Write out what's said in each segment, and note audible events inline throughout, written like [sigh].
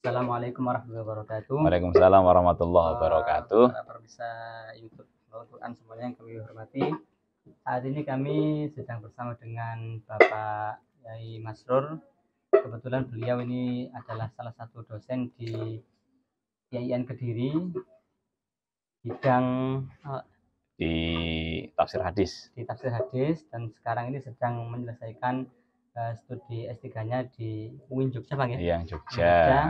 Assalamualaikum warahmatullahi wabarakatuh. Waalaikumsalam warahmatullahi eh, wabarakatuh. Para pemirsa YouTube Al-Quran semuanya yang kami hormati. Saat ini kami sedang bersama dengan Bapak Yai Masrur. Kebetulan beliau ini adalah salah satu dosen di IAIN Kediri bidang uh, di tafsir hadis. Di tafsir hadis dan sekarang ini sedang menyelesaikan Eh, studi S3-nya di UIN Jogja, Bang ya? Iya, Jogja. Nah,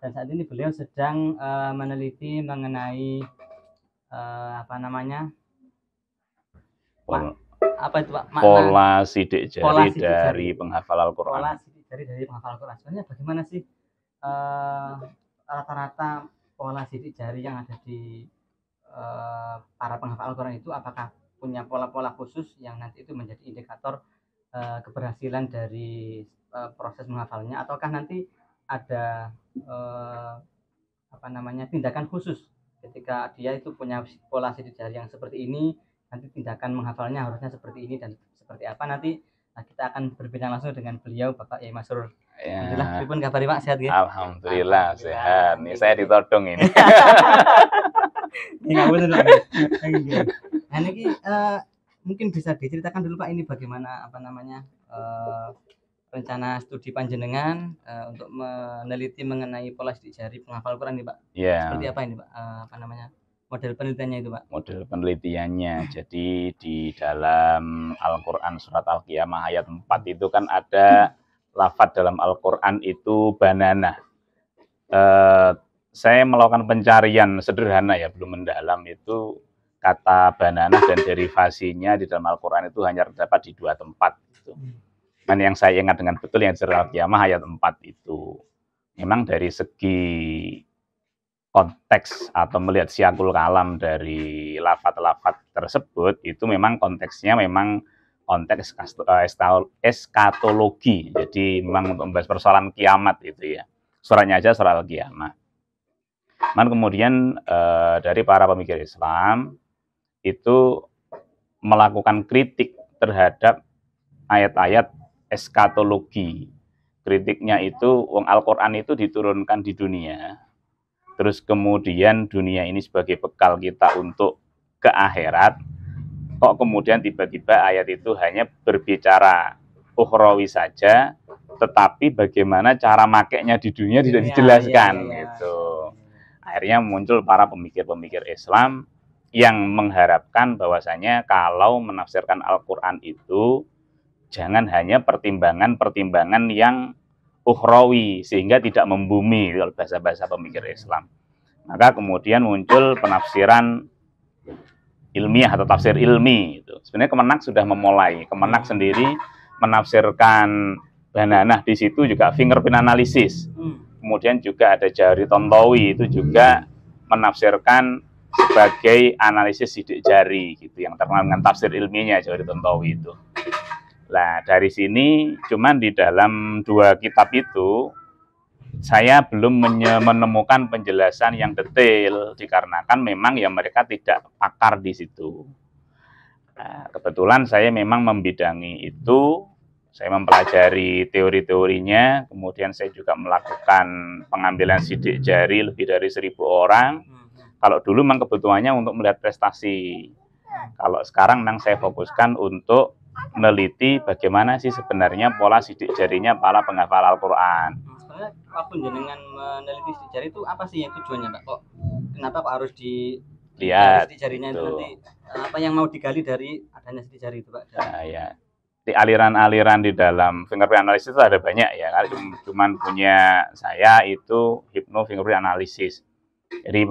dan saat ini beliau sedang uh, meneliti mengenai uh, apa namanya? Pol apa itu Pak? Makna, pola sidik jari pola sidik dari jari. penghafal Al-Qur'an. Pola sidik jari dari penghafal Al-Qur'an. Sebenarnya bagaimana sih rata-rata pola sidik jari yang ada di uh, para penghafal Al-Qur'an itu apakah punya pola-pola khusus yang nanti itu menjadi indikator uh, keberhasilan dari uh, proses menghafalnya ataukah nanti ada uh, apa namanya tindakan khusus ketika dia itu punya pola sidik jari yang seperti ini nanti tindakan menghafalnya harusnya seperti ini dan seperti apa nanti nah, kita akan berbincang langsung dengan beliau Bapak Yai Masrur Ya. Alhamdulillah, kabar Pak sehat ya? Alhamdulillah, Alhamdulillah sehat. Nih saya ditodong ini. [laughs] Ini nggak benar. Nah, ini mungkin bisa diceritakan dulu Pak ini bagaimana apa namanya uh, rencana studi panjenengan uh, untuk meneliti mengenai pola sidik jari penghafal Quran nih Pak. Yeah. Seperti apa ini Pak? Uh, apa namanya? Model penelitiannya itu Pak? Model penelitiannya. Jadi di dalam Al-Qur'an surat Al-Qiyamah ayat 4 itu kan ada lafat dalam Al-Qur'an itu banana. Uh, saya melakukan pencarian sederhana ya, belum mendalam itu kata banana dan derivasinya di dalam Al-Quran itu hanya terdapat di dua tempat. Gitu. Hmm. Dan yang saya ingat dengan betul yang cerita kiamah ayat 4 itu. Memang dari segi konteks atau melihat siakul kalam dari lafat-lafat tersebut itu memang konteksnya memang konteks eh, eskatologi. Jadi memang untuk membahas persoalan kiamat itu ya. Suratnya aja surat al-kiamah. Kemudian kemudian eh, dari para pemikir Islam itu melakukan kritik terhadap ayat-ayat eskatologi. Kritiknya itu wong Al-Qur'an itu diturunkan di dunia. Terus kemudian dunia ini sebagai bekal kita untuk ke akhirat. Kok kemudian tiba-tiba ayat itu hanya berbicara ukhrawi saja, tetapi bagaimana cara makainya di dunia tidak iya, dijelaskan ya, ya, ya. gitu. Akhirnya muncul para pemikir-pemikir Islam yang mengharapkan bahwasanya kalau menafsirkan Al-Quran itu jangan hanya pertimbangan-pertimbangan yang ukhrawi sehingga tidak membumi oleh bahasa-bahasa pemikir Islam. Maka kemudian muncul penafsiran ilmiah atau tafsir ilmi. itu Sebenarnya Kemenak sudah memulai. Kemenak sendiri menafsirkan Bananah di situ juga fingerprint analisis. Hmm. Kemudian juga ada Jari Tontowi itu juga menafsirkan sebagai analisis sidik jari gitu yang terkenal dengan tafsir ilmiahnya Jauhari Tontowi itu. Nah, dari sini cuman di dalam dua kitab itu saya belum menemukan penjelasan yang detail dikarenakan memang ya mereka tidak pakar di situ. Nah, kebetulan saya memang membidangi itu, saya mempelajari teori-teorinya, kemudian saya juga melakukan pengambilan sidik jari lebih dari seribu orang kalau dulu memang kebutuhannya untuk melihat prestasi. Kalau sekarang memang saya fokuskan untuk meneliti bagaimana sih sebenarnya pola sidik jarinya para penghafal Al-Qur'an. apapun waktu jenengan meneliti sidik jari itu apa sih yang tujuannya, Pak? Kok kenapa Pak harus di lihat sidik jarinya itu nanti eh, apa yang mau digali dari adanya sidik jari itu, Pak? Nah, ya di aliran-aliran di dalam fingerprint analysis itu ada banyak ya. Cuman punya saya itu hipno fingerprint analysis. Jadi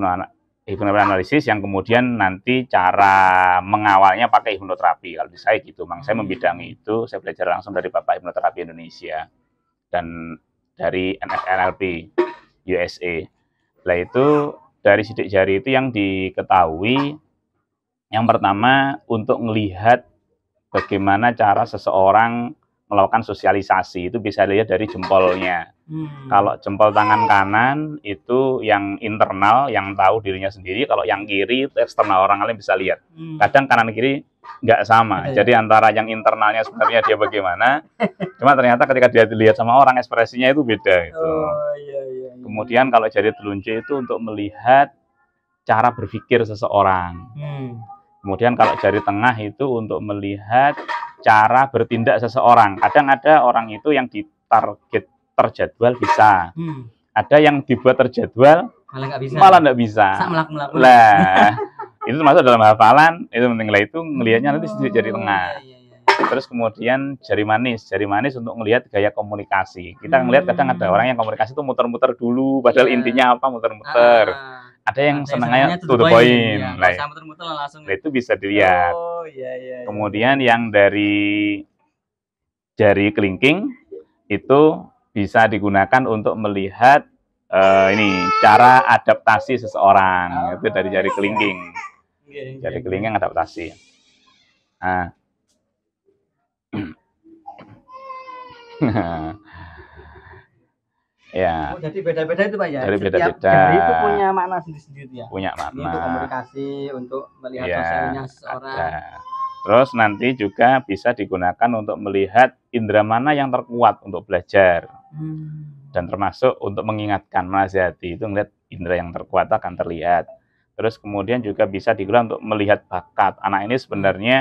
hipnoterapi analisis yang kemudian nanti cara mengawalnya pakai hipnoterapi. Kalau di ya gitu, saya gitu, Mang, saya membidangi itu, saya belajar langsung dari Bapak Hipnoterapi Indonesia dan dari NLP USA. Lah itu dari sidik jari itu yang diketahui yang pertama untuk melihat bagaimana cara seseorang melakukan sosialisasi itu bisa dilihat dari jempolnya. Hmm. Kalau jempol tangan kanan itu yang internal, yang tahu dirinya sendiri. Kalau yang kiri itu eksternal orang lain bisa lihat. Hmm. Kadang kanan kiri nggak sama. Iya, iya. Jadi antara yang internalnya sebenarnya dia bagaimana, cuma ternyata ketika dia dilihat sama orang ekspresinya itu beda. Gitu. Oh, iya, iya. iya. Kemudian kalau jadi telunjuk itu untuk melihat cara berpikir seseorang. Hmm. Kemudian kalau jari tengah itu untuk melihat cara bertindak seseorang. Kadang ada orang itu yang ditarget terjadwal bisa. Hmm. Ada yang dibuat terjadwal malah nggak bisa. Malah nggak bisa. Melak -melak -melak. Lah, [laughs] itu termasuk dalam hafalan. Itu penting lah itu ngelihatnya nanti sedikit oh, jari tengah. Iya, iya, iya. Terus kemudian jari manis, jari manis untuk melihat gaya komunikasi. Kita ngelihat kadang hmm. ada orang yang komunikasi itu muter-muter dulu, padahal iya. intinya apa muter-muter. Ah ada yang ada senangnya to the point, point. Iya, nah, ya, like, muter-muter langsung itu bisa dilihat oh, iya, iya, iya. kemudian yang dari jari kelingking itu bisa digunakan untuk melihat uh, ini cara adaptasi seseorang oh, itu dari jari kelingking iya, iya, jari kelingking adaptasi nah, [clears throat] nah Ya. Oh, jadi beda-beda itu Pak ya. Jadi beda-beda. Dari itu punya makna sendiri-sendiri ya. Punya makna. Ini untuk komunikasi, untuk melihat iya, ya, sosialnya seorang. Ada. Terus nanti juga bisa digunakan untuk melihat indera mana yang terkuat untuk belajar. Hmm. Dan termasuk untuk mengingatkan menasihati itu melihat indera yang terkuat akan terlihat. Terus kemudian juga bisa digunakan untuk melihat bakat. Anak ini sebenarnya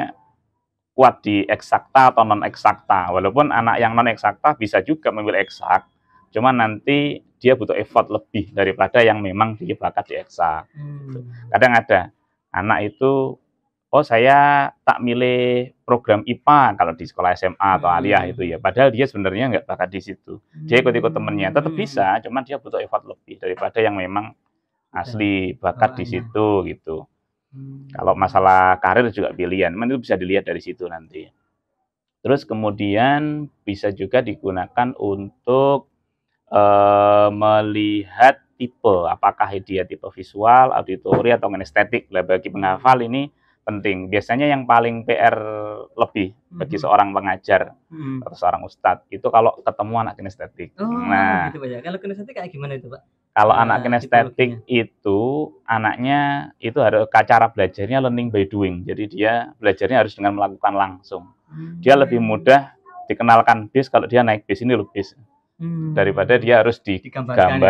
kuat di eksakta atau non eksakta. Walaupun anak yang non eksakta bisa juga memilih eksak, cuman nanti dia butuh effort lebih daripada yang memang di bakat di eksa. Hmm. Kadang ada anak itu oh saya tak milih program IPA kalau di sekolah SMA atau hmm. aliyah itu ya. Padahal dia sebenarnya nggak bakat di situ. Dia ikut-ikut temennya, tetap hmm. bisa, cuman dia butuh effort lebih daripada yang memang asli bakat di situ gitu. Hmm. Kalau masalah karir juga pilihan, itu bisa dilihat dari situ nanti. Terus kemudian bisa juga digunakan untuk Eh, melihat tipe, apakah dia tipe visual, auditori atau kinestetik. bagi penghafal ini penting. Biasanya yang paling PR lebih mm-hmm. bagi mhm. seorang pengajar hmm atau seorang ustadz itu kalau ketemu anak kinestetik. Oh, nah, gitu Pak. Ya. Kalau kinestetik kayak gimana itu, Pak? Kalau nah, anak kinestetik itu anaknya itu harus cara belajarnya learning by doing. Jadi dia belajarnya harus dengan melakukan langsung. hmm Dia lebih mudah dikenalkan bis kalau dia naik bis ini loh bis hmm. daripada dia harus digambar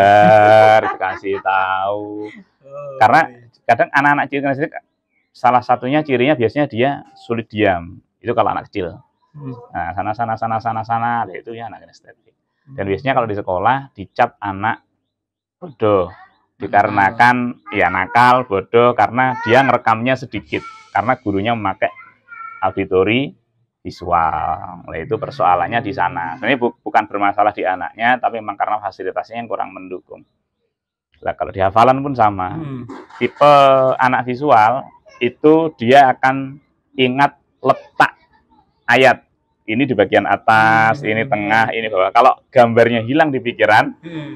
ya. [laughs] kasih tahu oh, karena iya. kadang anak-anak kecil kan salah satunya cirinya biasanya dia sulit diam itu kalau anak kecil hmm. nah sana sana sana sana sana itu ya anak kinestetik hmm. dan biasanya kalau di sekolah dicap anak bodoh dikarenakan ya nakal bodoh karena dia ngerekamnya sedikit karena gurunya memakai auditori visual. Nah, itu persoalannya di sana. Ini bu bukan bermasalah di anaknya, tapi memang karena fasilitasnya yang kurang mendukung. Nah, kalau di hafalan pun sama. Hmm. Tipe anak visual itu dia akan ingat letak ayat. Ini di bagian atas, hmm. ini tengah, ini bawah. Kalau gambarnya hilang di pikiran, hmm.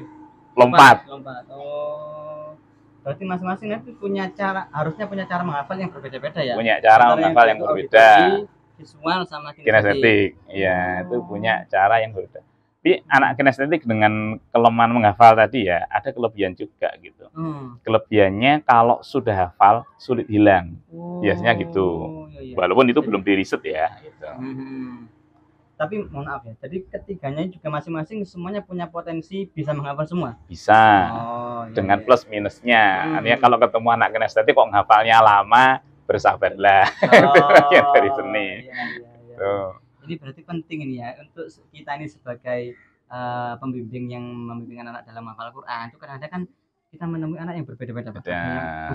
lompat. Lompat. Oh. Berarti masing-masing nanti punya cara, harusnya punya cara menghafal yang berbeda-beda ya. Punya cara menghafal yang, yang berbeda visual sama kinestetik. Iya, oh. itu punya cara yang berbeda. Tapi anak kinestetik dengan kelemahan menghafal tadi ya, ada kelebihan juga gitu. Hmm. Kelebihannya kalau sudah hafal sulit hilang. Oh. Biasanya gitu. iya. iya. Walaupun itu jadi, belum diriset ya gitu. Hmm. Tapi mohon maaf ya, jadi ketiganya juga masing-masing semuanya punya potensi bisa menghafal semua? Bisa. Oh, iya, dengan iya. plus minusnya. Hmm. Artinya kalau ketemu anak kinestetik kok menghafalnya lama, bersabarlah oh, [laughs] yang dari seni iya, iya, iya. berarti penting ini ya untuk kita ini sebagai uh, pembimbing yang membimbing anak dalam hafal Quran itu kadang ada kan kita menemui anak yang berbeda-beda ya.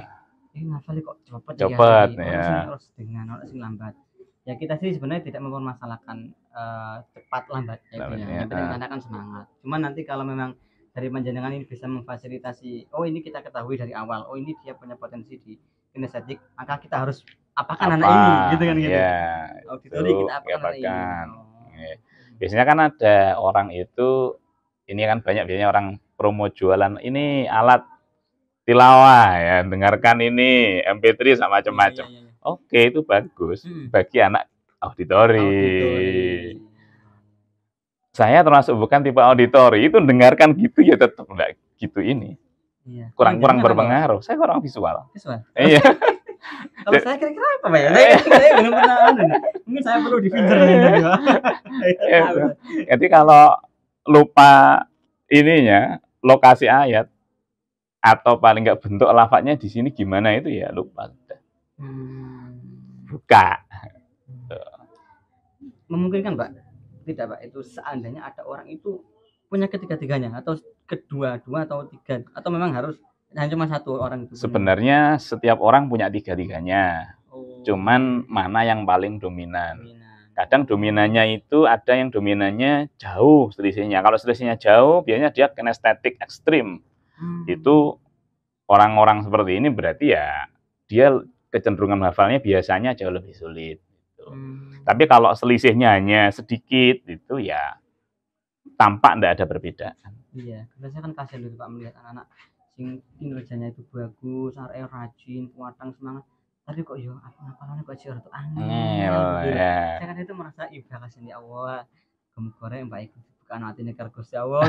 ini hafalnya kok cepat ya. ya, ya. harus dengan yang lambat ya kita sih sebenarnya tidak mempermasalahkan uh, cepat Lambat, gitu ya. yang penting ah. anak kan semangat Cuma nanti kalau memang dari panjenengan ini bisa memfasilitasi oh ini kita ketahui dari awal oh ini dia punya potensi di kinestetik maka kita harus apakan apa? anak ini gitu kan gitu ya, auditori kita apakan, apakan. anak ini Oh. Iya. biasanya kan ada orang itu ini kan banyak biasanya orang promo jualan ini alat tilawah ya dengarkan ini MP3 sama iya, iya, macam-macam ya, ya, ya. oke itu bagus hmm. bagi anak auditori. auditori saya termasuk bukan tipe auditori itu dengarkan gitu ya tetap enggak gitu ini Iya. Kurang iya, kurang berpengaruh. Saya kurang visual. Iya. [laughs] Kalau saya kira-kira apa ya? Saya, iya. belum pernah anu, Mungkin saya perlu di filter ya. [laughs] iya, Jadi kalau lupa ininya lokasi ayat atau paling nggak bentuk lafadznya di sini gimana itu ya lupa. Hmm. Buka. Memungkinkan, Pak? Tidak, Pak. Itu seandainya ada orang itu punya ketiga-tiganya atau kedua dua atau tiga atau memang harus hanya cuma satu orang itu sebenarnya setiap orang punya tiga tiganya oh. cuman mana yang paling dominan. dominan kadang dominannya itu ada yang dominannya jauh selisihnya kalau selisihnya jauh biasanya dia kinestetik ekstrim hmm. itu orang-orang seperti ini berarti ya dia kecenderungan hafalnya biasanya jauh lebih sulit gitu. hmm. tapi kalau selisihnya hanya sedikit itu ya tampak tidak ada perbedaan iya biasanya kan kasihan dulu pak melihat anak-anak sing kinerjanya itu bagus arek rajin kuatang semangat tapi kok yo ya, apa apa kok sih angin? aneh iya. iya. saya kan itu merasa kasih di awal kemukore yang baik, bukan hati nekar gusti awal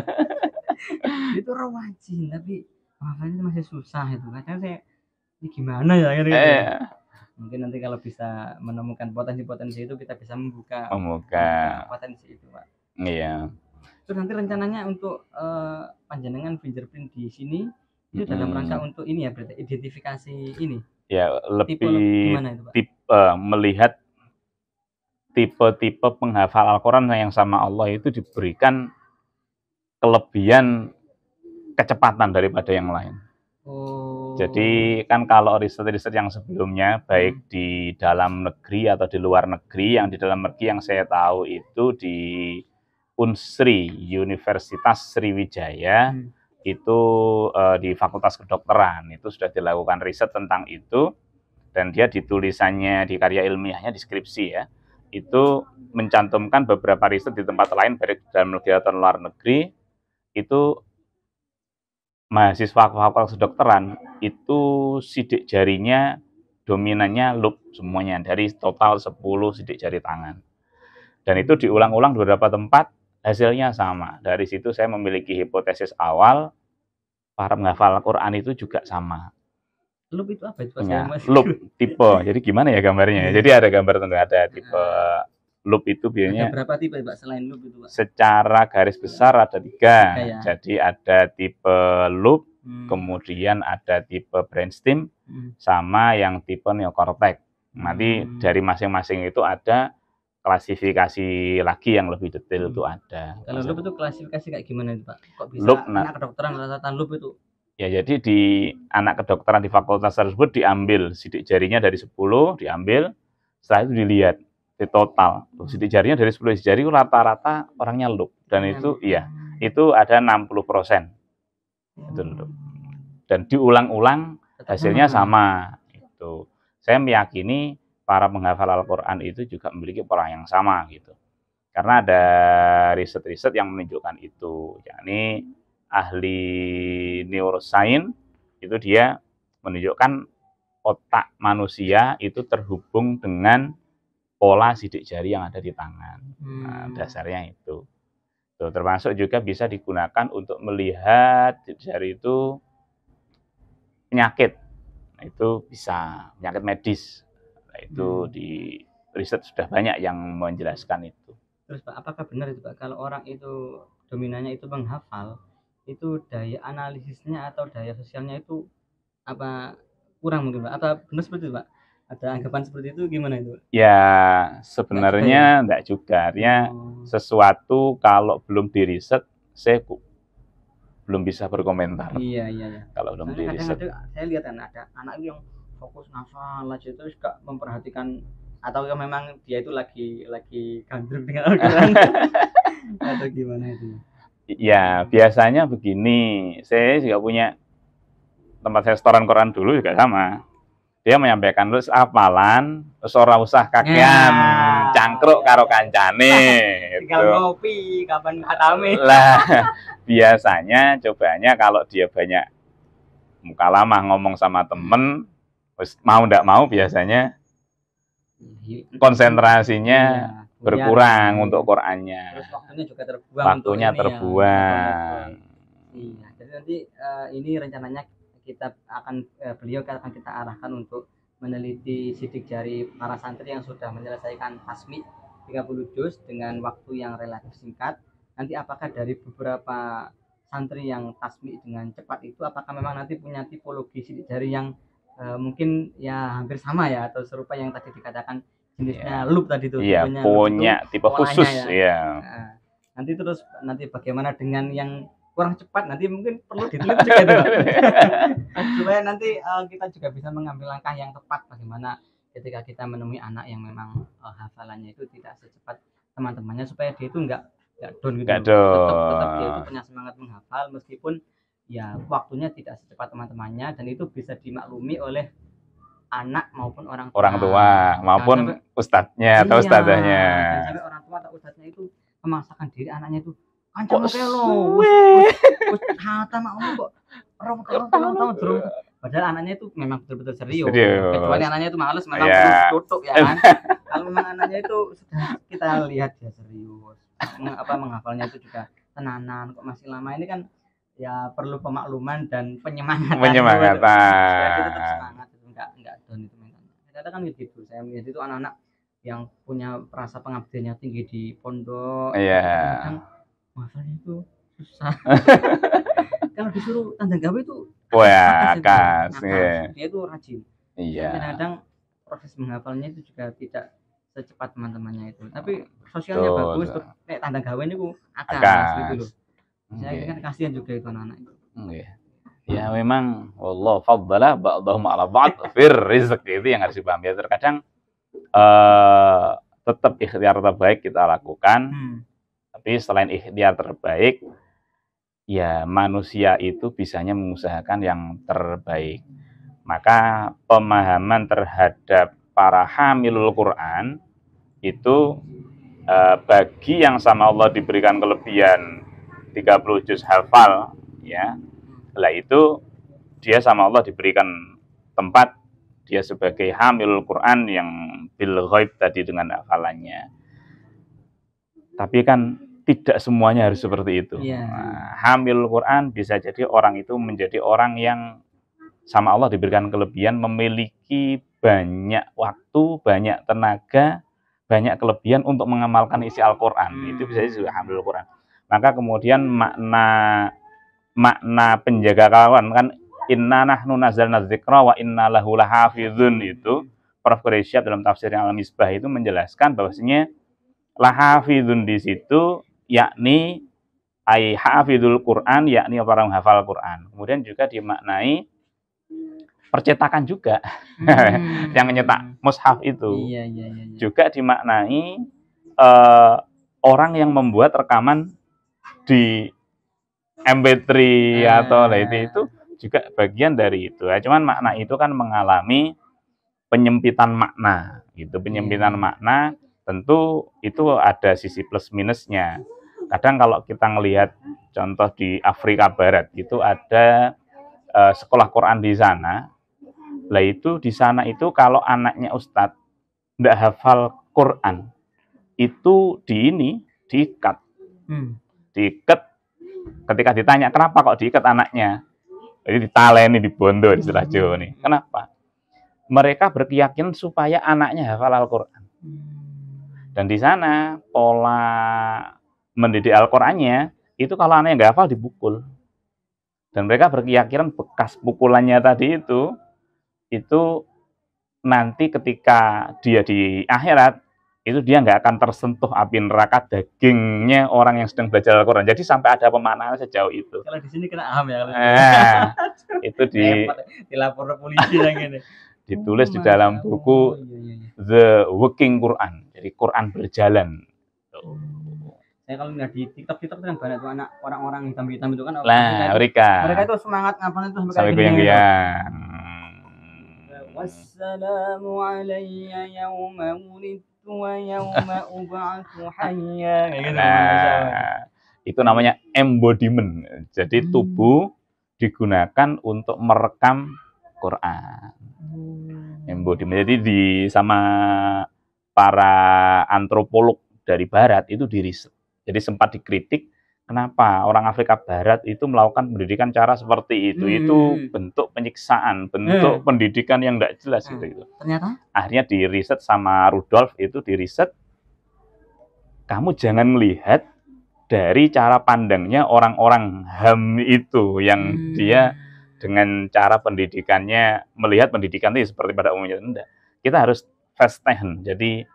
[laughs] [laughs] itu orang rajin tapi makanya masih susah itu kan saya ini gimana ya gitu, eh. mungkin nanti kalau bisa menemukan potensi-potensi itu kita bisa membuka membuka potensi itu pak iya terus nanti rencananya untuk uh, panjenengan fingerprint di sini itu dalam rangka untuk ini ya berarti identifikasi ini ya lebih tipe, uh, melihat tipe-tipe penghafal Al-Quran yang sama Allah itu diberikan kelebihan kecepatan daripada yang lain. Oh. Jadi kan kalau riset-riset yang sebelumnya baik hmm. di dalam negeri atau di luar negeri, yang di dalam negeri yang saya tahu itu di Unsri Universitas Sriwijaya hmm. itu uh, di Fakultas Kedokteran itu sudah dilakukan riset tentang itu dan dia ditulisannya di karya ilmiahnya deskripsi ya itu mencantumkan beberapa riset di tempat lain baik dalam negeri atau luar negeri itu mahasiswa fakultas kedokteran itu sidik jarinya dominannya loop semuanya dari total 10 sidik jari tangan. Dan itu diulang-ulang beberapa tempat hasilnya sama. Dari situ saya memiliki hipotesis awal para penghafal quran itu juga sama. Loop itu apa itu? Ya, loop tipe. Jadi gimana ya gambarnya? Iya. Jadi ada gambar tentu ada tipe loop itu biasanya ada berapa tipe Pak selain loop itu Pak? Secara garis iya. besar ada tiga. ya. Jadi ada tipe loop, hmm. kemudian ada tipe brainstem, hmm. sama yang tipe neocortex. Nanti hmm. dari masing-masing itu ada klasifikasi lagi yang lebih detail hmm. itu ada. Kalau loop itu klasifikasi kayak gimana itu Pak? Kok bisa loop, nah. anak nah, kedokteran catatan loop itu? Ya jadi di anak kedokteran di fakultas tersebut diambil sidik jarinya dari 10 diambil, setelah itu dilihat di total. hmm. sidik jarinya dari 10 sidik jari rata-rata orangnya loop dan hmm. itu iya, itu ada 60 persen. Hmm. Itu loop. Dan diulang-ulang hasilnya hmm. sama. Itu saya meyakini para penghafal Al-Quran itu juga memiliki pola yang sama gitu. Karena ada riset-riset yang menunjukkan itu, yakni ahli neuroscience itu dia menunjukkan otak manusia itu terhubung dengan pola sidik jari yang ada di tangan. Nah, hmm. dasarnya itu. Tuh, termasuk juga bisa digunakan untuk melihat sidik jari itu penyakit. Nah, itu bisa penyakit medis. Nah, itu hmm. di riset sudah banyak yang menjelaskan itu. Terus Pak, apakah benar itu Pak kalau orang itu dominannya itu menghafal, itu daya analisisnya atau daya sosialnya itu apa kurang mungkin Pak? Apa benar seperti itu Pak? Ada anggapan seperti itu gimana itu? Ya, sebenarnya enggak ya? juga. Artinya oh. sesuatu kalau belum diriset, saya belum bisa berkomentar. Iya, iya, iya. Kalau belum diriset. saya lihat kan ada anak yang fokus nafal aja terus suka memperhatikan atau ya memang dia itu lagi lagi gandrung dengan [laughs] orang atau gimana itu ya biasanya begini saya juga punya tempat saya setoran Quran dulu juga sama dia menyampaikan terus apalan terus orang usah kakean ya. cangkruk karo kancane [laughs] tinggal gitu. ngopi kapan atame lah [laughs] biasanya cobanya kalau dia banyak muka lama ngomong sama temen mau tidak mau biasanya konsentrasinya iya, berkurang untuk Qurannya. waktunya juga terbuang. Waktunya ya, terbuang. Iya, jadi nanti eh, ini rencananya kita akan eh, beliau akan kita arahkan untuk meneliti sidik jari para santri yang sudah menyelesaikan tasmi 30 juz dengan waktu yang relatif singkat. Nanti apakah dari beberapa santri yang tasmi dengan cepat itu apakah memang nanti punya tipologi sidik jari yang Eh, mungkin ya hampir sama ya atau serupa yang tadi dikatakan jenisnya yeah. loop tadi tuh yeah, iya, punya itu, tipe khusus ya. Yeah. Iya. Nah, nanti terus nanti bagaimana dengan yang kurang cepat nanti mungkin perlu ditelit juga itu. [laughs] supaya nanti uh, kita juga bisa mengambil langkah yang tepat bagaimana ketika kita menemui anak yang memang uh, hafalannya itu tidak secepat teman-temannya supaya dia itu enggak enggak down gitu. Tetap, tetap dia itu punya semangat menghafal meskipun ya waktunya tidak secepat teman-temannya dan itu bisa dimaklumi oleh anak maupun orang tua. Orang tua maupun sampai, ustadznya iya, atau ustadzahnya. Sampai orang tua atau ustadznya itu memaksakan diri anaknya itu kancam ya, oh, lo. Hata mak kok rong tahun tahu tahun Padahal anaknya itu memang betul-betul serius. serius. Kecuali anaknya itu males memang yeah. Iya. terus tutup ya kan. [laughs] Kalau memang anaknya itu sudah kita lihat dia serius. Meng, apa menghafalnya itu juga tenanan kok masih lama ini kan ya perlu pemakluman dan penyemangatan. Penyemangatan. Jadi tetap semangat itu enggak enggak down itu mentalnya. Kan gitu, saya melihat itu anak-anak yang punya rasa pengabdiannya tinggi di pondok. Iya. Yeah. kan itu susah. [laughs] Kalau disuruh tanda gawe itu wah, kas. Yeah. Dia itu rajin. Iya. Yeah. Kadang-kadang proses menghafalnya itu juga tidak secepat teman-temannya itu. Tapi sosialnya Tuh. bagus, nek tanda gawe akas, akas. gitu loh. Saya okay. kan kasihan juga itu anak-anak itu. Okay. Ya memang Allah fadalah ba'dahu ala ba'd fir rizq itu yang harus dipahami. Ya, terkadang uh, tetap ikhtiar terbaik kita lakukan. Hmm. Tapi selain ikhtiar terbaik, ya manusia itu bisanya mengusahakan yang terbaik. Maka pemahaman terhadap para hamilul Quran itu eh, bagi yang sama Allah diberikan kelebihan 30 juz hafal ya Setelah hmm. itu dia sama Allah diberikan tempat dia sebagai hamil Quran yang bil ghaib tadi dengan akalannya tapi kan tidak semuanya harus seperti itu yeah. nah, hamil Quran bisa jadi orang itu menjadi orang yang sama Allah diberikan kelebihan memiliki banyak waktu banyak tenaga banyak kelebihan untuk mengamalkan isi Al-Quran hmm. itu bisa jadi hmm. hamil Quran maka kemudian makna makna penjaga kawan kan inna nahnu nazalna dzikra wa inna lahu lahafizun itu Prof Quraisyab dalam tafsir yang alam isbah itu menjelaskan bahwasanya lahafizun di situ yakni ai hafidul Quran yakni orang hafal Quran. Kemudian juga dimaknai percetakan juga hmm. [laughs] yang menyetak hmm. mushaf itu. Iya, iya, iya, iya. Juga dimaknai uh, orang yang membuat rekaman di MP3 hmm. Ah. atau lain itu juga bagian dari itu. Ya. Cuman makna itu kan mengalami penyempitan makna, gitu. Penyempitan iya. makna tentu itu ada sisi plus minusnya. Kadang kalau kita ngelihat contoh di Afrika Barat itu ada uh, sekolah Quran di sana. Lah itu di sana itu kalau anaknya ustadz tidak hafal Quran itu di ini diikat. Hmm diikat ketika ditanya kenapa kok diikat anaknya jadi ditaleni dibondo istilah Jawa nih kenapa mereka berkeyakinan supaya anaknya hafal Al-Quran dan di sana pola mendidik Al-Qurannya itu kalau anaknya nggak hafal dibukul. dan mereka berkeyakinan bekas pukulannya tadi itu itu nanti ketika dia di akhirat itu dia nggak akan tersentuh api neraka dagingnya orang yang sedang belajar Al-Quran. Jadi sampai ada pemanahan sejauh itu. Kalau di sini kena aham ya kalau eh, [laughs] itu di dilapor polisi yang ini. Ditulis oh, di dalam buku oh, iya, iya, iya. The Working Quran. Jadi Quran berjalan. Oh. Saya kalau nggak di TikTok TikTok itu kan banyak tuh anak orang-orang yang hitam-hitam itu kan. Nah, mereka. Mereka itu semangat ngapain itu sampai, kayak gini. Ya. Hmm. Wassalamu [laughs] Gitu, nah, itu namanya embodiment. Jadi hmm. tubuh digunakan untuk merekam Quran. Hmm. Embodiment. Jadi di sama para antropolog dari barat itu diri Jadi sempat dikritik kenapa orang Afrika Barat itu melakukan pendidikan cara seperti itu hmm. itu bentuk penyiksaan bentuk hmm. pendidikan yang tidak jelas hmm. gitu itu ternyata akhirnya di riset sama Rudolf itu di riset kamu jangan melihat dari cara pandangnya orang-orang ham itu yang hmm. dia dengan cara pendidikannya melihat pendidikan itu ya seperti pada umumnya tidak. kita harus fast jadi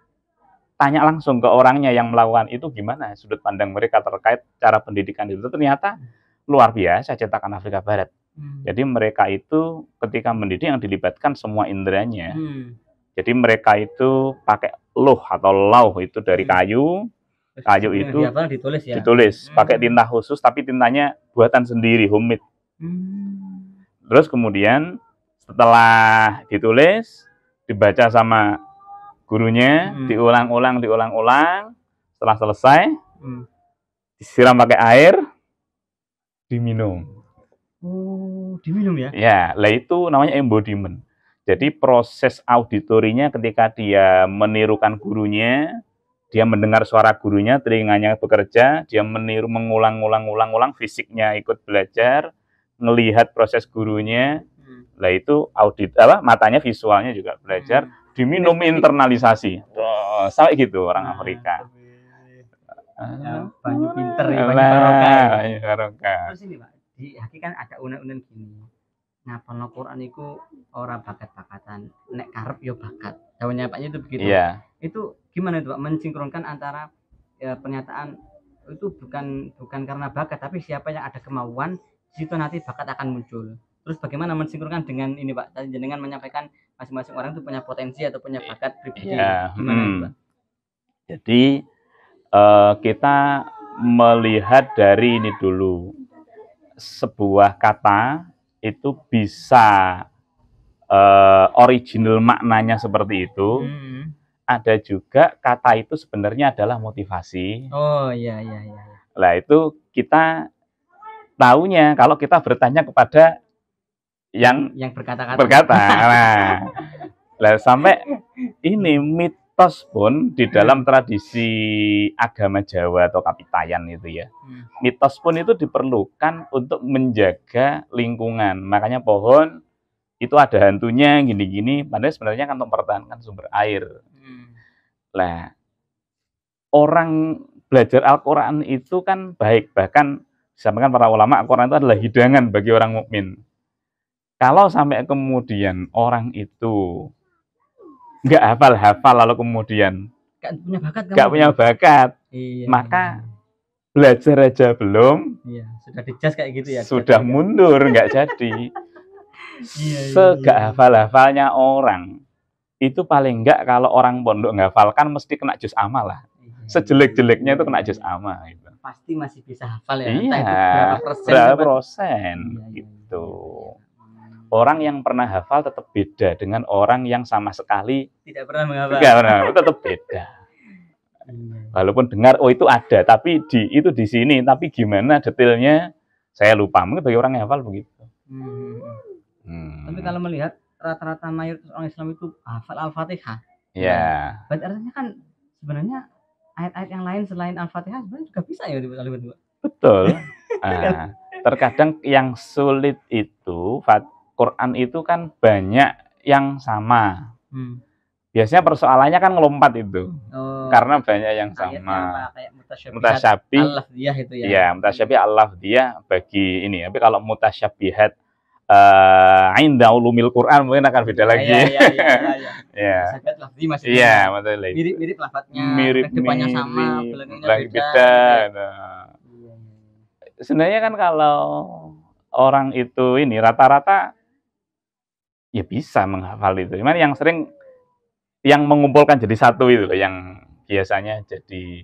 tanya langsung ke orangnya yang melakukan itu gimana sudut pandang mereka terkait cara pendidikan itu ternyata luar biasa cetakan Afrika Barat. Hmm. Jadi mereka itu ketika mendidik yang dilibatkan semua inderanya. Hmm. Jadi mereka itu pakai loh atau lauh itu dari kayu. Hmm. Kayu Terus, eh, itu ya, ditulis ya. Ditulis hmm. pakai tinta khusus tapi tintanya buatan sendiri homemade. Hmm. Terus kemudian setelah ditulis dibaca sama gurunya hmm. diulang-ulang diulang-ulang setelah selesai hmm. disiram pakai air diminum oh diminum ya ya lah itu namanya embodiment jadi proses auditorinya ketika dia menirukan gurunya dia mendengar suara gurunya, telinganya bekerja, dia meniru mengulang-ulang-ulang-ulang fisiknya ikut belajar, melihat proses gurunya, hmm. lah itu audit apa matanya visualnya juga belajar, hmm diminum internalisasi. Oh, sampai gitu orang nah, Afrika. Ya, ah. Banyu pinter ya, ya, banyu barokah. Terus ini Pak, di hati kan ada unen-unen gini. Ngapal Quran itu orang bakat-bakatan, nek karep yo bakat. Jawabnya Pak itu begitu. Iya. Itu gimana itu Pak mensinkronkan antara ya, pernyataan itu bukan bukan karena bakat tapi siapa yang ada kemauan situ nanti bakat akan muncul Terus bagaimana mensinkronkan dengan ini Pak? Tadi dengan menyampaikan masing-masing orang itu punya potensi atau punya bakat pribadi. Ya, hmm. Jadi uh, kita melihat dari ini dulu sebuah kata itu bisa uh, original maknanya seperti itu. Hmm. Ada juga kata itu sebenarnya adalah motivasi. Oh iya iya iya. iya. Lah itu kita taunya kalau kita bertanya kepada yang yang berkata-kata. Berkata. [laughs] Nah, lah sampai ini mitos pun di hmm. dalam tradisi agama Jawa atau Kapitayan itu ya. Hmm. Mitos pun itu diperlukan untuk menjaga lingkungan. Makanya pohon itu ada hantunya gini-gini padahal sebenarnya kan untuk mempertahankan sumber air. Hmm. Lah orang belajar Al-Qur'an itu kan baik bahkan disampaikan para ulama Al-Qur'an itu adalah hidangan bagi orang mukmin kalau sampai kemudian orang itu nggak hafal-hafal lalu kemudian nggak punya bakat, gak punya bakat, iya. maka belajar aja belum. Iya, sudah dijas kayak gitu ya. Sudah kayak mundur, nggak [laughs] jadi. iya, Segak iya. iya. hafal-hafalnya orang itu paling enggak kalau orang pondok hafal kan mesti kena jus lah Iya, Sejelek-jeleknya iya. itu kena jus amal gitu. Pasti masih bisa hafal ya. Iya, berapa persen? Berapa persen iya, iya. iya. gitu orang yang pernah hafal tetap beda dengan orang yang sama sekali tidak pernah menghafal. Tidak pernah, tetap beda. Hmm. Walaupun dengar oh itu ada, tapi di itu di sini, tapi gimana detailnya saya lupa. Mungkin bagi orang yang hafal begitu. Hmm. Hmm. Tapi kalau melihat rata-rata mayoritas orang Islam itu hafal Al-Fatihah. Iya. Yeah. Berarti artinya kan sebenarnya ayat-ayat yang lain selain Al-Fatihah sebenarnya juga bisa ya Betul. [laughs] ah, terkadang yang sulit itu Quran itu kan banyak yang sama. Hmm. Biasanya persoalannya kan ngelompat itu. Oh. Karena banyak yang sama. Kayak mutasyabihat al-lafdiyah itu ya. Iya, mutasyabihat al-lafdiyah bagi ini. Tapi kalau mutasyabihat uh, inda ulumil Quran mungkin akan beda ya, lagi. Iya, iya, iya. Iya. Iya, [laughs] iya. maksudnya iya, mirip-mirip lafadznya, mirip, kedepannya sama, belakangnya beda. beda. Nah. Sebenarnya kan kalau orang itu ini rata-rata ya bisa menghafal itu. Cuman yang sering yang mengumpulkan jadi satu itu loh yang biasanya jadi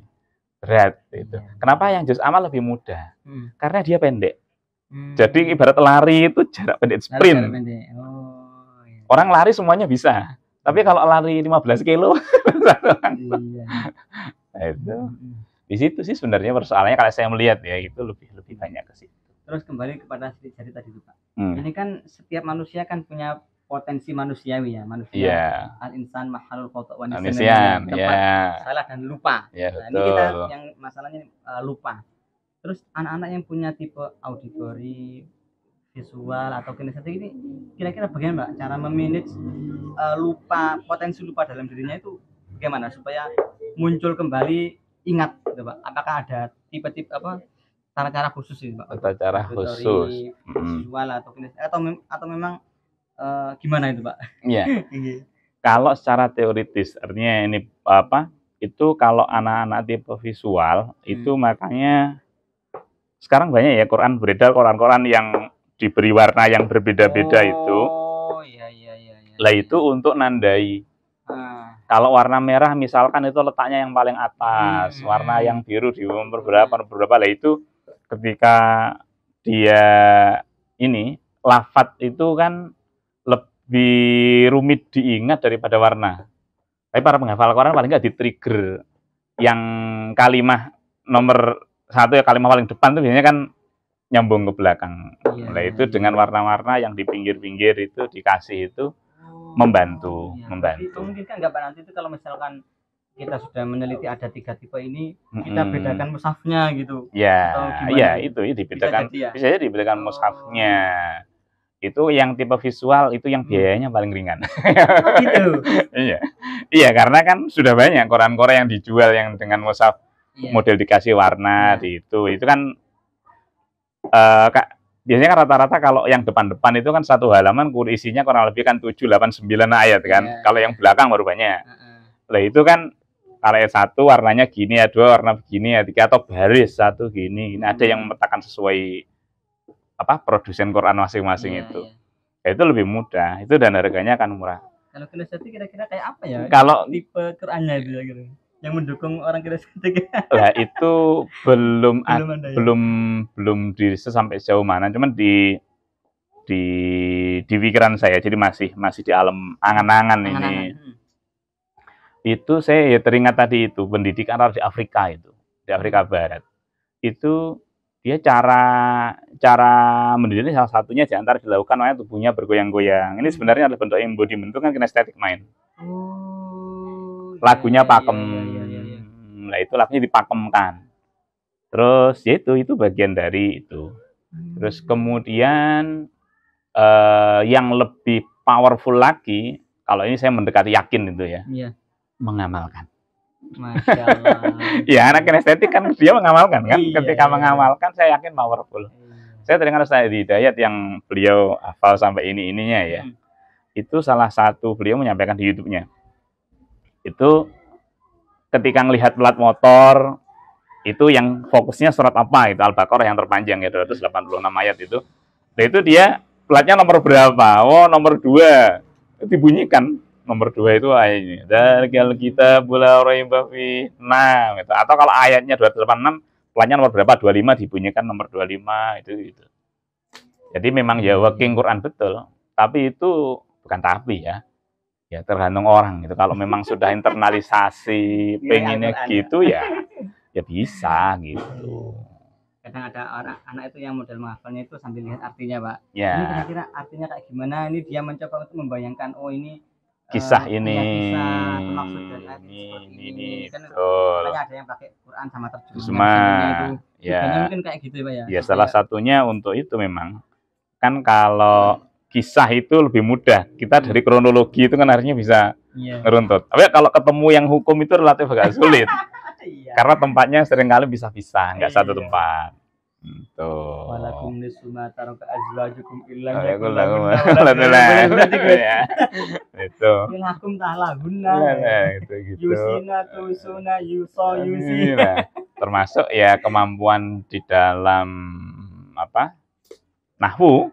red itu. Hmm. Kenapa yang jus amal lebih mudah? Hmm. Karena dia pendek. Hmm. Jadi ibarat lari itu jarak pendek sprint. Lari, pendek. Oh, iya. Orang lari semuanya bisa. Nah. Tapi kalau lari 15 kilo [laughs] iya. Nah, itu. Hmm, hmm. Di situ sih sebenarnya persoalannya kalau saya melihat ya itu lebih lebih banyak ke situ. Terus kembali kepada cerita tadi Pak. Hmm. Ini kan setiap manusia kan punya potensi manusiawi ya manusia yeah. al insan mahalul khotok wa nisyan yeah. Iya. salah dan lupa yeah, nah, ini kita yang masalahnya uh, lupa terus anak-anak yang punya tipe auditori visual atau kinestetik ini kira-kira bagaimana mbak cara memanage uh, lupa potensi lupa dalam dirinya itu bagaimana supaya muncul kembali ingat gitu pak apakah ada tipe-tipe apa cara-cara khusus ini pak cara khusus visual atau kinestetik atau mem atau memang uh, gimana itu pak? Iya. [laughs] iya. kalau secara teoritis artinya ini apa? Itu kalau anak-anak tipe visual hmm. itu makanya sekarang banyak ya Quran beredar Quran-Quran yang diberi warna yang berbeda-beda oh, itu. oh iya, iya, iya. Lah iya. itu untuk nandai. Ah. Kalau warna merah misalkan itu letaknya yang paling atas, hmm. warna hmm. yang biru di beberapa hmm. berapa lah itu ketika dia ini lafat itu kan lebih rumit diingat daripada warna. Tapi para penghafal Quran paling nggak di-trigger yang kalimah nomor satu ya kalimah paling depan itu biasanya kan nyambung ke belakang. Ya, Nah itu dengan iya. warna-warna yang di pinggir-pinggir itu dikasih itu oh, membantu, ya, membantu. Itu mungkin kan nggak nanti itu kalau misalkan kita sudah meneliti ada tiga tipe ini, kita hmm. bedakan musafnya gitu. Iya, iya itu, itu iya, dibedakan. Bisa jadi, ya? bisa jadi dibedakan musafnya. Oh itu yang tipe visual itu yang hmm. biayanya paling ringan. Oh gitu. [laughs] iya. Iya, karena kan sudah banyak koran-koran yang dijual yang dengan musaf yeah. model dikasih warna yeah. di itu. Itu kan uh, biasanya kan rata-rata kalau yang depan-depan itu kan satu halaman isinya kurang lebih kan 7 8 9 ayat kan. Yeah. Kalau yang belakang baru banyak. uh Nah, itu kan kalau ayat satu warnanya gini ya, dua warna begini ya, tiga atau baris satu gini. Ini hmm. ada yang memetakan sesuai apa produsen Quran masing-masing ya, itu. Iya. Ya. Itu lebih mudah, itu dan iya. harganya akan murah. Kalau filosofi kira-kira kayak apa ya? Kalau tipe Qurannya itu ya gitu. Yang mendukung orang kira Lah itu belum belum, ada, ya? belum belum di sampai sejauh mana, cuman di di di pikiran saya jadi masih masih di alam angan-angan ini. Hmm. Itu saya ya teringat tadi itu pendidikan harus di Afrika itu, di Afrika Barat. Itu dia cara cara mendidiknya salah satunya diantara dilakukan oleh tubuhnya bergoyang-goyang. Ini sebenarnya adalah bentuk embodiment itu kan kinestetik main. Oh, lagunya iya, iya, pakem. Iya, Nah itu lagunya dipakemkan. Terus ya itu itu bagian dari itu. Terus hmm. kemudian eh, yang lebih powerful lagi kalau ini saya mendekati yakin itu ya. Iya. Mengamalkan. Masya Allah. ya anak kinestetik kan dia mengamalkan kan. Iya, Ketika mengamalkan saya yakin powerful. Iya. Saya teringat saya di Dayat yang beliau hafal sampai ini ininya ya. Hmm. Itu salah satu beliau menyampaikan di YouTube-nya. Itu ketika melihat plat motor itu yang fokusnya surat apa itu Al-Baqarah yang terpanjang ya gitu, 286 ayat itu. Dan nah, itu dia platnya nomor berapa? Oh, nomor 2. Dibunyikan nomor dua itu ayatnya kalau kita bula raiba bafi nah gitu. atau kalau ayatnya dua delapan enam pelannya nomor berapa lima dibunyikan nomor dua lima itu gitu jadi memang ya working Quran betul tapi itu bukan tapi ya ya tergantung orang gitu kalau memang sudah internalisasi [laughs] iya, iya, pengennya ya. gitu ya ya bisa gitu kadang ada orang anak itu yang model mahafalnya itu sambil lihat artinya pak ya. ini kira-kira artinya kayak gimana ini dia mencoba untuk membayangkan oh ini kisah uh, ini. Kisah, ini, ini, ini, ini. Kan ada yang pakai Quran sama terjemahan. itu, ya. mungkin kayak gitu ya, Pak ya. ya salah satunya untuk itu memang kan kalau kisah itu lebih mudah. Kita dari kronologi itu kan harusnya bisa yeah. ngeruntut. Tapi ya kalau ketemu yang hukum itu relatif agak sulit. [laughs] yeah. Karena tempatnya seringkali bisa pisah, nggak yeah. satu tempat. Tuh. Walakum nisfu ma taraka azwajukum illa yakul lakum [laughs] Itu. Lakum ta'ala gunna. Iya, iya, gitu gitu. Yusina tusuna yuso yusi. Termasuk ya kemampuan di dalam apa? Nahwu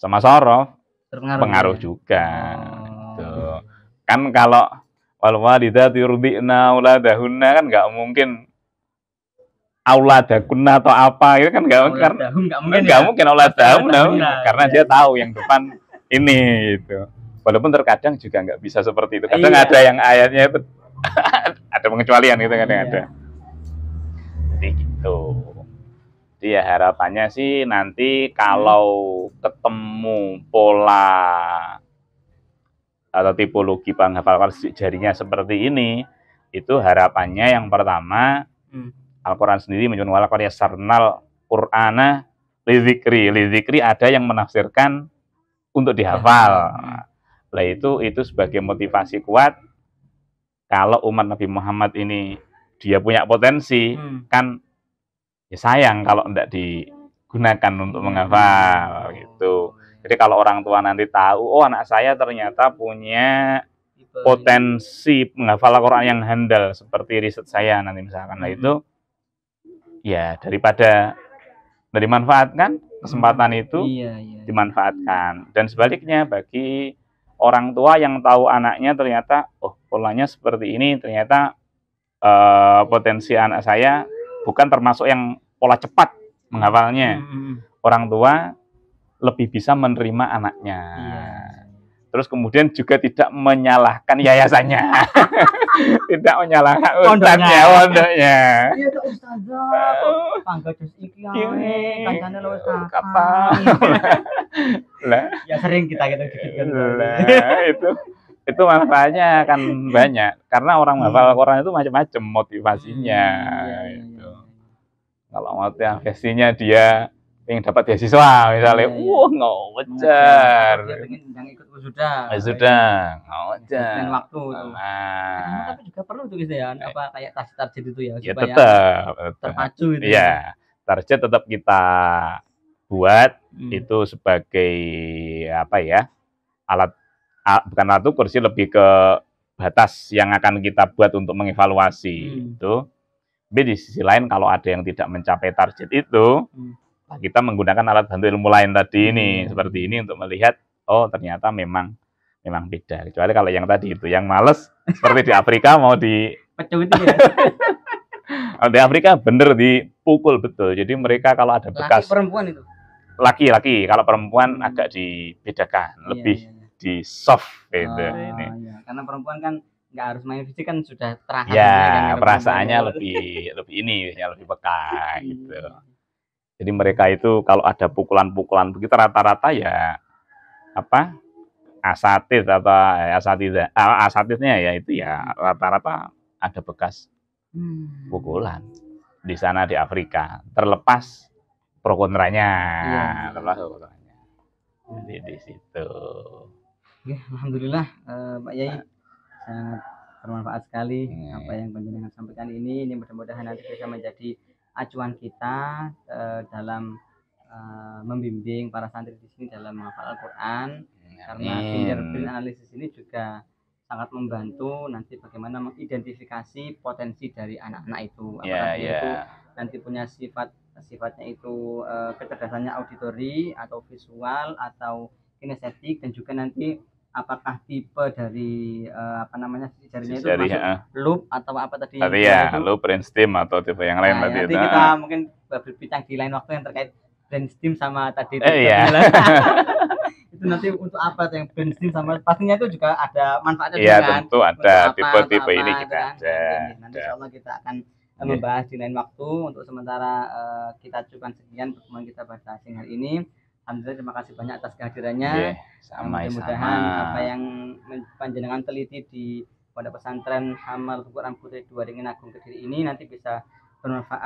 sama sorof Terpengaruh pengaruh juga. Oh. Tuh. Gitu. Kan kalau wal walidatu yurdina uladahunna kan nggak mungkin aula auladakunna atau apa itu kan nggak mungkin karena mungkin nggak mungkin kan ya. aula karena dia tahu yang depan ini itu walaupun terkadang juga nggak bisa seperti itu kadang iya. ada yang ayatnya itu [laughs] ada pengecualian gitu kan ada iya. jadi gitu jadi ya harapannya sih nanti kalau ketemu pola atau tipologi penghafal jarinya seperti ini itu harapannya yang pertama hmm. Al-Quran sendiri menyebut wala yasarnal Qur'ana lizikri. Lizikri ada yang menafsirkan untuk dihafal. Hmm. Lah itu itu sebagai motivasi kuat kalau umat Nabi Muhammad ini dia punya potensi hmm. kan ya sayang kalau tidak digunakan untuk hmm. menghafal gitu. Jadi kalau orang tua nanti tahu, oh anak saya ternyata punya potensi menghafal Al-Quran yang handal seperti riset saya nanti misalkan. Nah hmm. itu ya daripada dari manfaat kan, kesempatan hmm. itu iya, iya. dimanfaatkan dan sebaliknya bagi orang tua yang tahu anaknya ternyata oh polanya seperti ini ternyata uh, potensi anak saya bukan termasuk yang pola cepat menghafalnya hmm. hmm, hmm. orang tua lebih bisa menerima anaknya iya Terus kemudian juga tidak menyalahkan yayasannya. [laughs] tidak menyalahkan ustaznya, pondoknya. Iya, Kapal. [laughs] Lah, ya sering kita gitu gitu. itu itu manfaatnya akan banyak karena orang hmm. hafal Quran itu macam-macam motivasinya hmm, iya, iya, gitu. iya. kalau Kalau motivasinya dia yang dapat beasiswa misalnya, ya, ya. wah nggak wajar. yang ikut ya iya. sudah, wisuda. Wisuda, wajar. Yang waktu. Nah. nah. Tapi juga perlu tuh ya, eh. gitu ya, apa kayak target-target itu ya, gitu iya, ya tetap, terpacu itu. Iya, target tetap kita buat hmm. itu sebagai apa ya alat bukan alat ukur sih lebih ke batas yang akan kita buat untuk mengevaluasi hmm. itu. Tapi di sisi lain kalau ada yang tidak mencapai target itu hmm kita menggunakan alat bantu ilmu lain tadi ini hmm. seperti ini untuk melihat oh ternyata memang memang beda kecuali kalau yang tadi itu yang males seperti di Afrika mau di ya. [laughs] di Afrika bener dipukul betul jadi mereka kalau ada bekas laki perempuan itu laki-laki kalau perempuan hmm. agak dibedakan iya, lebih iya, iya. di soft gitu oh, ini iya. karena perempuan kan nggak harus main fisik kan sudah terasa ya perasaannya lebih lebih ini ya lebih peka gitu iya. Jadi mereka itu kalau ada pukulan-pukulan begitu rata-rata ya apa asatid atau asatid eh, asatidnya eh, ya itu ya rata-rata ada bekas hmm. pukulan di sana di Afrika terlepas pro kontranya ya. terlepas pro kontranya jadi di situ Oke, alhamdulillah eh, Pak Yai sangat bermanfaat sekali ya. apa yang penjenengan sampaikan ini ini mudah-mudahan nanti bisa menjadi acuan kita uh, dalam uh, membimbing para santri di sini dalam menghafal Al-Qur'an karena fingerprint analisis ini juga sangat membantu nanti bagaimana mengidentifikasi potensi dari anak-anak itu ya, apakah yeah, dia yeah. itu nanti punya sifat sifatnya itu uh, kecerdasannya auditori atau visual atau kinestetik dan juga nanti apakah tipe dari uh, apa namanya sisi jarinya itu jari, loop atau apa tadi? Tadi ya, nah, itu? loop brainstem atau tipe yang lain nah, tadi. Nanti kita nah. mungkin berbincang di lain waktu yang terkait brainstem sama tadi. Eh, iya. [laughs] [laughs] itu nanti untuk apa yang brainstem sama pastinya itu juga ada manfaatnya Iya, kan? tentu ada tipe-tipe ini kita kan. ada. Nanti kalau iya. Allah kita akan yeah. Iya. membahas di lain waktu. Untuk sementara uh, kita cukupkan sekian pertemuan kita pada siang hari ini. Alhamdulillah terima kasih banyak atas kehadirannya. Yeah, sama Mudah-mudahan apa yang panjenengan teliti di Pondok Pesantren Hamal Quran Putri Dua Ringin Agung Kediri ini nanti bisa bermanfaat